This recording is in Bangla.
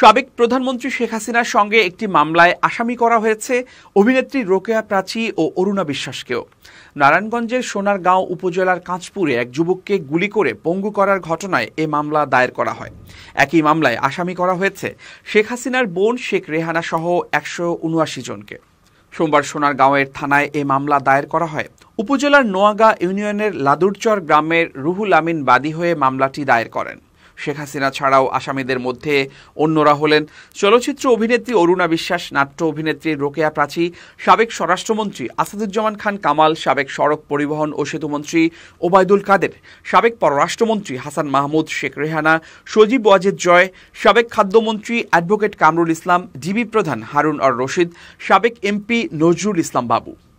সাবেক প্রধানমন্ত্রী শেখ হাসিনার সঙ্গে একটি মামলায় আসামি করা হয়েছে অভিনেত্রী রোকেয়া প্রাচী ও অরুণা বিশ্বাসকেও নারায়ণগঞ্জের সোনারগাঁও উপজেলার কাঁচপুরে এক যুবককে গুলি করে পঙ্গু করার ঘটনায় এ মামলা দায়ের করা হয় একই মামলায় আসামি করা হয়েছে শেখ হাসিনার বোন শেখ রেহানা সহ একশো উনআশি জনকে সোমবার সোনারগাঁওয়ের থানায় এ মামলা দায়ের করা হয় উপজেলার নোয়াগা ইউনিয়নের লাদুরচর গ্রামের রুহুল আমিন বাদী হয়ে মামলাটি দায়ের করেন শেখ হাসিনা ছাড়াও আসামিদের মধ্যে অন্যরা হলেন চলচ্চিত্র অভিনেত্রী অরুণা বিশ্বাস নাট্য অভিনেত্রী রোকেয়া প্রাচী সাবেক স্বরাষ্ট্রমন্ত্রী আসাদুজ্জামান খান কামাল সাবেক সড়ক পরিবহন ও সেতুমন্ত্রী ওবায়দুল কাদের সাবেক পররাষ্ট্রমন্ত্রী হাসান মাহমুদ শেখ রেহানা সজীব ওয়াজেদ জয় সাবেক খাদ্যমন্ত্রী অ্যাডভোকেট কামরুল ইসলাম ডিবি প্রধান হারুন আর রশিদ সাবেক এমপি নজরুল ইসলাম বাবু